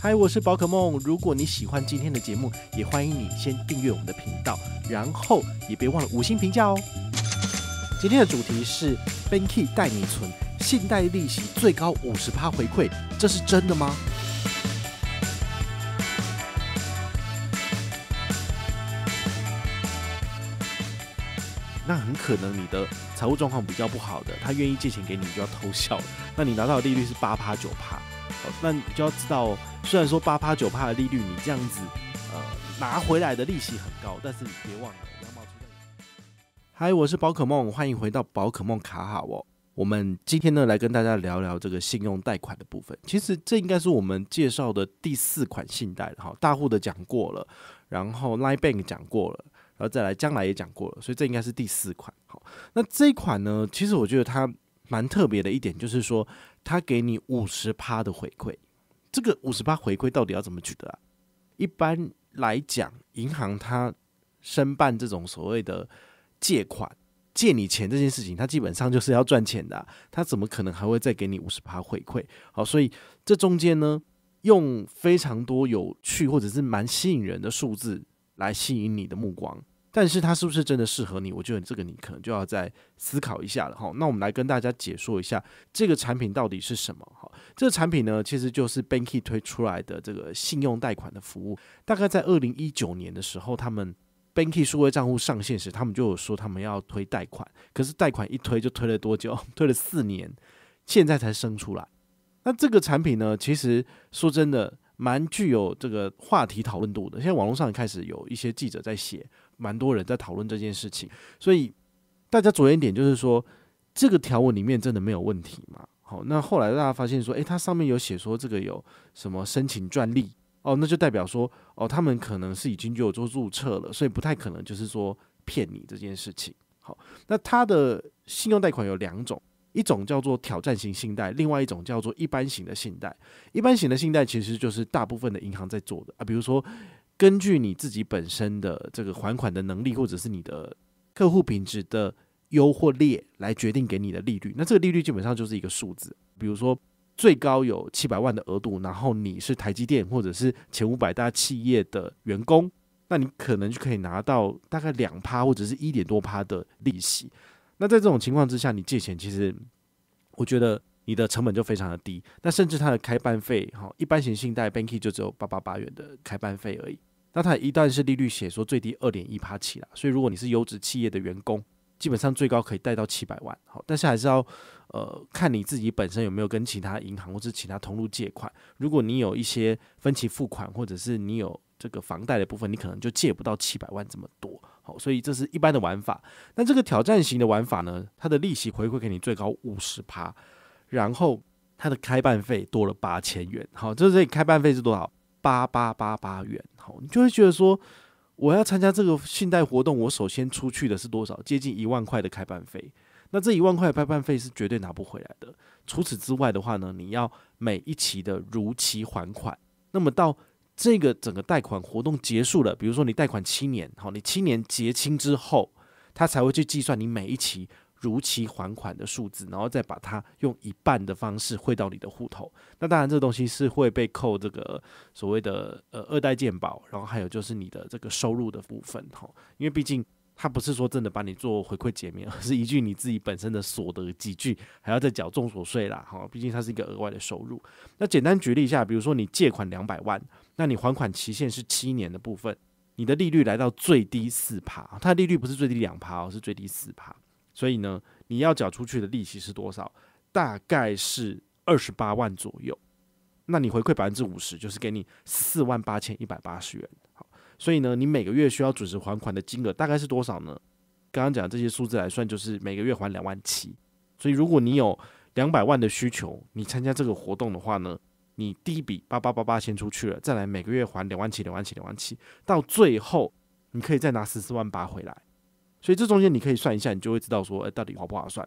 嗨，我是宝可梦。如果你喜欢今天的节目，也欢迎你先订阅我们的频道，然后也别忘了五星评价哦。今天的主题是 Banky 带你存，信贷利息最高五十趴回馈，这是真的吗？那很可能你的财务状况比较不好的，他愿意借钱给你，就要偷笑。那你拿到的利率是八趴九趴。好，那你就要知道，虽然说八趴九趴的利率，你这样子，呃，拿回来的利息很高，但是你别忘了。出嗨，我是宝可梦，欢迎回到宝可梦卡好哦。我们今天呢，来跟大家聊聊这个信用贷款的部分。其实这应该是我们介绍的第四款信贷的哈，大户的讲过了，然后 Line Bank 讲过了，然后再来将来也讲过了，所以这应该是第四款。好，那这一款呢，其实我觉得它。蛮特别的一点就是说，他给你五十趴的回馈，这个五十趴回馈到底要怎么取得啊？一般来讲，银行它申办这种所谓的借款借你钱这件事情，它基本上就是要赚钱的，它怎么可能还会再给你五十趴回馈？好，所以这中间呢，用非常多有趣或者是蛮吸引人的数字来吸引你的目光。但是它是不是真的适合你？我觉得这个你可能就要再思考一下了哈。那我们来跟大家解说一下这个产品到底是什么哈。这个产品呢，其实就是 Banky 推出来的这个信用贷款的服务。大概在二零一九年的时候，他们 Banky 数位账户上线时，他们就有说他们要推贷款。可是贷款一推就推了多久？推了四年，现在才生出来。那这个产品呢，其实说真的，蛮具有这个话题讨论度的。现在网络上开始有一些记者在写。蛮多人在讨论这件事情，所以大家着眼点就是说，这个条文里面真的没有问题吗？好，那后来大家发现说，诶，它上面有写说这个有什么申请专利哦，那就代表说，哦，他们可能是已经有做注册了，所以不太可能就是说骗你这件事情。好，那它的信用贷款有两种，一种叫做挑战型信贷，另外一种叫做一般型的信贷。一般型的信贷其实就是大部分的银行在做的啊，比如说。根据你自己本身的这个还款的能力，或者是你的客户品质的优或劣，来决定给你的利率。那这个利率基本上就是一个数字，比如说最高有七百万的额度，然后你是台积电或者是前五百大企业的员工，那你可能就可以拿到大概两趴或者是一点多趴的利息。那在这种情况之下，你借钱其实我觉得你的成本就非常的低。那甚至它的开办费，哈，一般型信贷 b a n k y 就只有八八八元的开办费而已。那它一旦是利率写说最低二点一趴起啦，所以如果你是优质企业的员工，基本上最高可以贷到七百万。好，但是还是要，呃，看你自己本身有没有跟其他银行或是其他通路借款。如果你有一些分期付款，或者是你有这个房贷的部分，你可能就借不到七百万这么多。好，所以这是一般的玩法。那这个挑战型的玩法呢，它的利息回馈给你最高五十趴，然后它的开办费多了八千元。好，就是这里开办费是多少？八八八八元，好，你就会觉得说，我要参加这个信贷活动，我首先出去的是多少？接近一万块的开办费，那这一万块开办费是绝对拿不回来的。除此之外的话呢，你要每一期的如期还款。那么到这个整个贷款活动结束了，比如说你贷款七年，好，你七年结清之后，他才会去计算你每一期。如期还款的数字，然后再把它用一半的方式汇到你的户头。那当然，这东西是会被扣这个所谓的呃二代鉴保，然后还有就是你的这个收入的部分哈，因为毕竟它不是说真的把你做回馈减免，而是一句你自己本身的所得几句，还要再缴重所税啦哈。毕竟它是一个额外的收入。那简单举例一下，比如说你借款两百万，那你还款期限是七年的部分，你的利率来到最低四趴，它利率不是最低两趴而是最低四趴。所以呢，你要缴出去的利息是多少？大概是二十八万左右。那你回馈百分之五十，就是给你四万八千一百八十元。好，所以呢，你每个月需要准时还款的金额大概是多少呢？刚刚讲这些数字来算，就是每个月还两万七。所以如果你有两百万的需求，你参加这个活动的话呢，你第一笔八八八八先出去了，再来每个月还两万七、两万七、两万七，到最后你可以再拿十四万八回来。所以这中间你可以算一下，你就会知道说，哎，到底划不划算？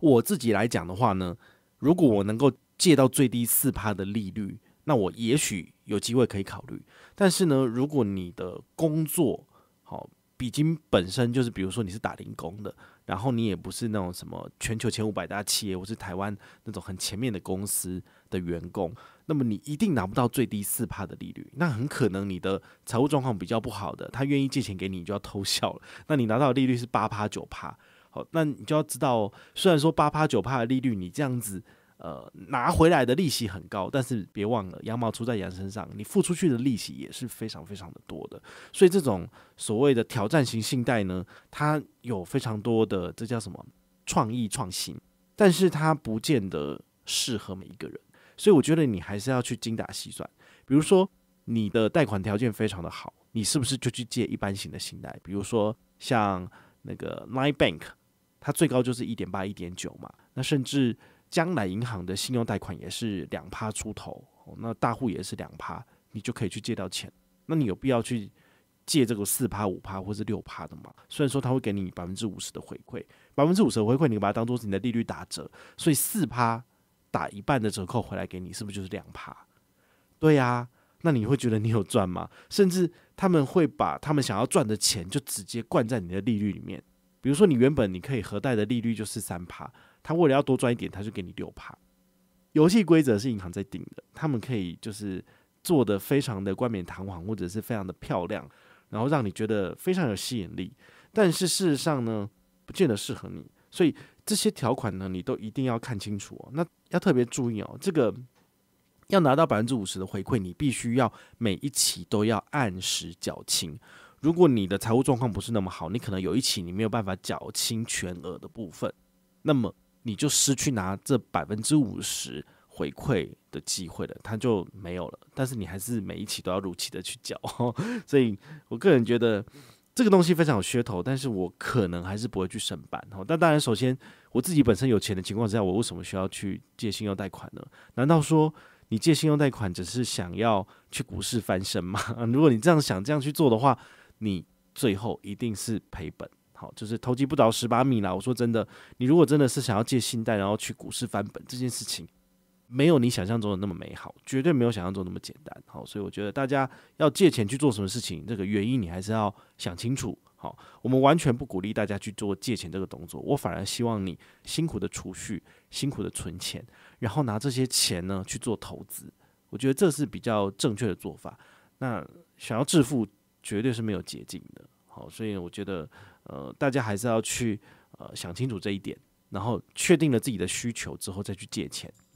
我自己来讲的话呢，如果我能够借到最低四趴的利率，那我也许有机会可以考虑。但是呢，如果你的工作好，已经本身就是，比如说你是打零工的，然后你也不是那种什么全球前五百大企业，或是台湾那种很前面的公司。的员工，那么你一定拿不到最低四趴的利率，那很可能你的财务状况比较不好的，他愿意借钱给你，你就要偷笑了。那你拿到的利率是八趴九趴，好，那你就要知道，虽然说八趴九趴的利率，你这样子呃拿回来的利息很高，但是别忘了羊毛出在羊身上，你付出去的利息也是非常非常的多的。所以这种所谓的挑战型信贷呢，它有非常多的这叫什么创意创新，但是它不见得适合每一个人。所以我觉得你还是要去精打细算。比如说你的贷款条件非常的好，你是不是就去借一般型的信贷？比如说像那个 Nine Bank，它最高就是一点八、一点九嘛。那甚至将来银行的信用贷款也是两趴出头，那大户也是两趴，你就可以去借到钱。那你有必要去借这个四趴、五趴或者六趴的吗？虽然说他会给你百分之五十的回馈，百分之五十的回馈，你把它当做是你的利率打折，所以四趴。打一半的折扣回来给你，是不是就是两趴？对呀，那你会觉得你有赚吗？甚至他们会把他们想要赚的钱就直接灌在你的利率里面。比如说，你原本你可以核贷的利率就是三趴，他为了要多赚一点，他就给你六趴。游戏规则是银行在定的，他们可以就是做的非常的冠冕堂皇，或者是非常的漂亮，然后让你觉得非常有吸引力。但是事实上呢，不见得适合你。所以这些条款呢，你都一定要看清楚哦。那要特别注意哦，这个要拿到百分之五十的回馈，你必须要每一期都要按时缴清。如果你的财务状况不是那么好，你可能有一期你没有办法缴清全额的部分，那么你就失去拿这百分之五十回馈的机会了，它就没有了。但是你还是每一期都要如期的去缴。所以我个人觉得。这个东西非常有噱头，但是我可能还是不会去办。板。但当然，首先我自己本身有钱的情况之下，我为什么需要去借信用贷款呢？难道说你借信用贷款只是想要去股市翻身吗？如果你这样想、这样去做的话，你最后一定是赔本。好，就是投机不着十八米啦。我说真的，你如果真的是想要借信贷，然后去股市翻本这件事情。没有你想象中的那么美好，绝对没有想象中那么简单。好，所以我觉得大家要借钱去做什么事情，这个原因你还是要想清楚。好，我们完全不鼓励大家去做借钱这个动作，我反而希望你辛苦的储蓄，辛苦的存钱，然后拿这些钱呢去做投资。我觉得这是比较正确的做法。那想要致富，绝对是没有捷径的。好，所以我觉得，呃，大家还是要去呃想清楚这一点，然后确定了自己的需求之后再去借钱。